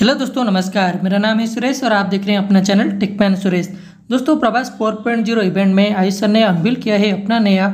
hello दोस्तों नमस्कार मेरा नाम है सुरेश और आप देख रहे हैं अपना चैनल टिकमैन सुरेश दोस्तों प्रभास 4.0 इवेंट में आईसर ने अनवील किया है अपना नया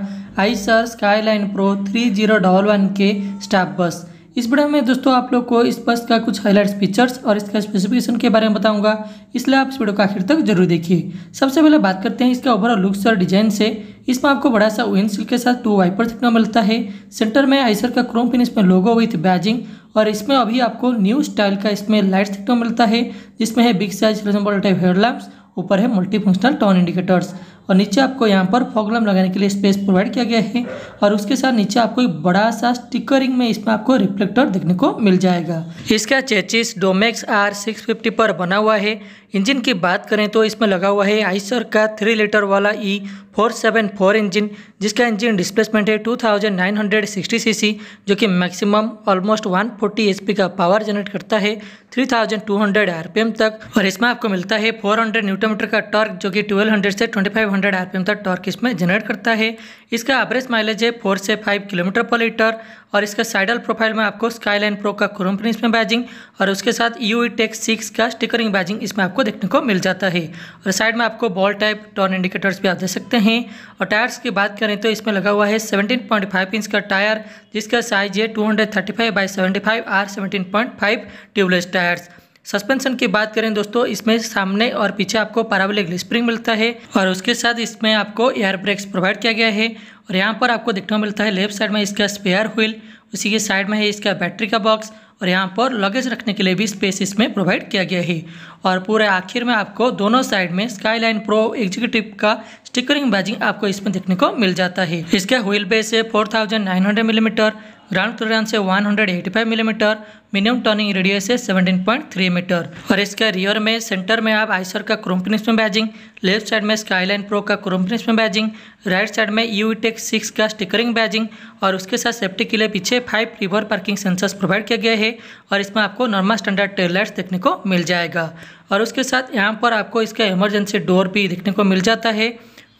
Eicher Skyline pro three zero double one के स्टाफ बस इस वीडियो में दोस्तों आप लोग को इस बस का कुछ हाईलाइट्स फीचर्स और इसका स्पेसिफिकेशन के बारे में बताऊंगा इसलिए आप इस वीडियो का आखिर तक जरूर देखिए सबसे पहले बात करते हैं इसका ओवरऑल लुक्स और डिजाइन से इसमें आपको बड़ा सा विंडशील के साथ टू वाइपर देखने मिलता है सेंटर में आइसर का क्रोम फिनिश में लोगो विथ बैजिंग और इसमें अभी आपको न्यू स्टाइल का इसमें लाइट सेक्टर मिलता है जिसमें है big size resemble type headlamps ऊपर है मल्टी फंक्शनल टर्न इंडिकेटर्स और नीचे आपको यहाँ पर फॉगलम लगाने के लिए स्पेस प्रोवाइड किया गया है और उसके साथ नीचे आपको एक बड़ा सा स्टिकरिंग में इसमें आपको रिफ्लेक्टर देखने को मिल जाएगा इसका चेचिस डोमेक्स आर 650 पर बना हुआ है इंजन की बात करें तो इसमें लगा हुआ है आइसर का थ्री लीटर वाला E four seven four engine जिसका इंजन डिस्प्लेसमेंट है 2960 सीसी जो कि मैक्सिमम ऑलमोस्ट 140 एचपी का पावर जनरेट करता है 3200 आरपीएम तक और इसमें आपको मिलता है 400 हंड्रेड न्यूटोमीटर का टॉर्क जो कि 1200 से 2500 आरपीएम तक टॉर्क इसमें जनरेट करता है इसका एवरेज माइलेज है फोर से फाइव किलोमीटर पर लीटर और इसका साइडल प्रोफाइल में आपको स्काईलाइन प्रो का क्रोम प्रिंस में बैजिंग और उसके साथ यू ई टेक सिक्स का स्टिकरिंग बैजिंग इसमें आपको देखने को मिल जाता है और साइड में आपको बॉल टाइप टर्न इंडिकेटर्स भी आप दे सकते हैं और टायर्स की बात करें तो इसमें लगा हुआ है सेवनटीन पॉइंट फाइव इंच का टायर जिसका साइज है two hundred thirty five by seventy five R seventeen point five tubeless tyres suspension की बात करें दोस्तों इसमें सामने और पीछे आपको पैराबोलिक स्प्रिंग मिलता है और उसके साथ इसमें आपको एयर ब्रेक्स प्रोवाइड किया गया है और यहाँ पर आपको देखने को मिलता है लेफ्ट साइड में इसका स्पेयर व्हील उसी के साइड में है इसका बैटरी का बॉक्स और यहाँ पर लगेज रखने के लिए भी स्पेस इसमें प्रोवाइड किया गया है और पूरे आखिर में आपको दोनों साइड में स्काईलाइन प्रो एग्जीक्यूटिव का स्टिकरिंग बैजिंग आपको इसमें देखने को मिल जाता है इसका व्हील बेस है 4900 मिलीमीटर mm, राउंड क्लियरेंस है 185 मिलीमीटर मिनिमम टर्निंग रेडियस है 17.3 मीटर और इसका रियर में सेंटर में आप आइसर का क्रोमपिनिस में बैजिंग लेफ्ट साइड में स्काईलाइन प्रो का क्रोमपिनिस में बैजिंग राइट साइड में यू टेक सिक्स का स्टिकरिंग बैजिंग और उसके साथ सेफ्टी के लिए पीछे five reverse parking sensors provide किया गया है और इसमें आपको नॉर्मल स्टैंडर्ड टेल लाइट्स देखने को मिल जाएगा और उसके साथ यहाँ पर आपको इसका इमरजेंसी डोर भी देखने को मिल जाता है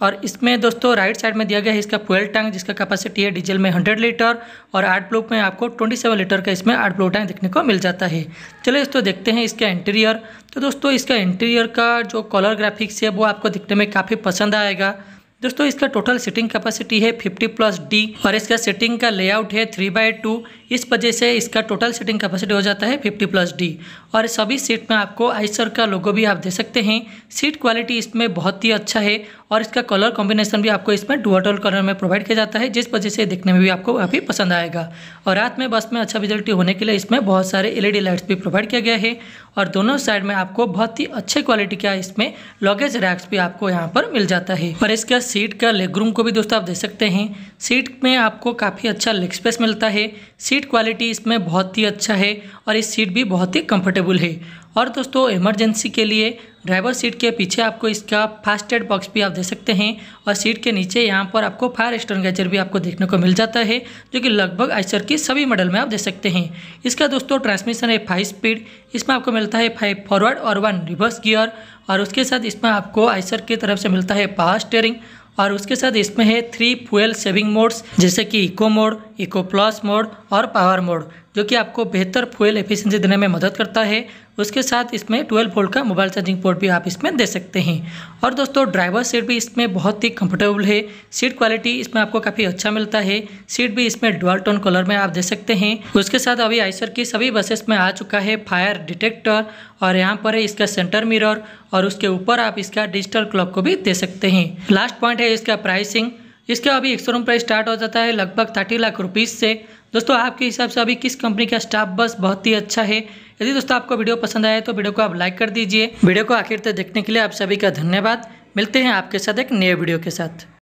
और इसमें दोस्तों राइट साइड में दिया गया है इसका फ्यूल टैंक जिसका कैपेसिटी है डीजल में 100 लीटर और आर्ट ब्लॉक में आपको 27 लीटर का इसमें आर्ट ब्लॉक टैंक देखने को मिल जाता है चलिए दोस्तों देखते हैं इसका इंटीरियर तो दोस्तों इसका इंटीरियर का जो कलर ग्राफिक्स है वो आपको दिखने में काफ़ी पसंद आएगा दोस्तों इसका टोटल सीटिंग कैपेसिटी है फिफ्टी प्लस डी और इसका सीटिंग का लेआउट है थ्री बाय टू इस वजह से इसका टोटल सीटिंग कैपेसिटी हो जाता है फिफ्टी प्लस डी और सभी सीट में आपको आइसर का लोगो भी आप दे सकते हैं सीट क्वालिटी इसमें बहुत ही अच्छा है और इसका कलर कॉम्बिनेशन भी आपको इसमें डुअटल कलर में प्रोवाइड किया जाता है जिस वजह से देखने में भी आपको काफ़ी पसंद आएगा और रात में बस में अच्छा विजल्टी होने के लिए इसमें बहुत सारे एल लाइट्स भी प्रोवाइड किया गया है और दोनों साइड में आपको बहुत ही अच्छे क्वालिटी का इसमें लॉगेज रैक्स भी आपको यहाँ पर मिल जाता है और इसका सीट का लेग रूम को भी दोस्तों आप देख सकते हैं सीट में आपको काफ़ी अच्छा लेग स्पेस मिलता है सीट क्वालिटी इसमें बहुत ही अच्छा है और इस सीट भी बहुत ही कंफर्टेबल है और दोस्तों इमरजेंसी के लिए ड्राइवर सीट के पीछे आपको इसका फास्ट एड बॉक्स भी आप दे सकते हैं और सीट के नीचे यहाँ पर आपको फायर एक्सटेंगेचर भी आपको देखने को मिल जाता है जो कि लगभग आइसर के सभी मॉडल में आप दे सकते हैं इसका दोस्तों ट्रांसमिशन है फाइव स्पीड इसमें आपको मिलता है फाइव फॉरवर्ड और वन रिवर्स गियर और उसके साथ इसमें आपको आइसर की तरफ से मिलता है पावर स्टेयरिंग और उसके साथ इसमें है थ्री फ्यूल सेविंग मोड्स जैसे कि eco mode eco plus mode और पावर मोड जो कि आपको बेहतर फ्यूल एफिशिएंसी देने में मदद करता है उसके साथ इसमें 12 वोल्ट का मोबाइल चार्जिंग पोर्ट भी आप इसमें दे सकते हैं और दोस्तों ड्राइवर सीट भी इसमें बहुत ही कंफर्टेबल है सीट क्वालिटी इसमें आपको काफ़ी अच्छा मिलता है सीट भी इसमें डुअल टोन कलर में आप दे सकते हैं उसके साथ अभी आइसर की सभी बसेस में आ चुका है फायर डिटेक्टर और यहाँ पर है इसका सेंटर मिरर और उसके ऊपर आप इसका डिजिटल क्लॉक को भी दे सकते हैं लास्ट पॉइंट है इसका प्राइसिंग इसका अभी एक्सोरूम प्राइस स्टार्ट हो जाता है लगभग थर्टी लाख रुपीज़ से दोस्तों आपके हिसाब से अभी किस कंपनी का स्टाफ बस बहुत ही अच्छा है यदि दोस्तों आपको वीडियो पसंद आए तो वीडियो को आप लाइक कर दीजिए वीडियो को आखिर तक देखने के लिए आप सभी का धन्यवाद मिलते हैं आपके साथ एक नए वीडियो के साथ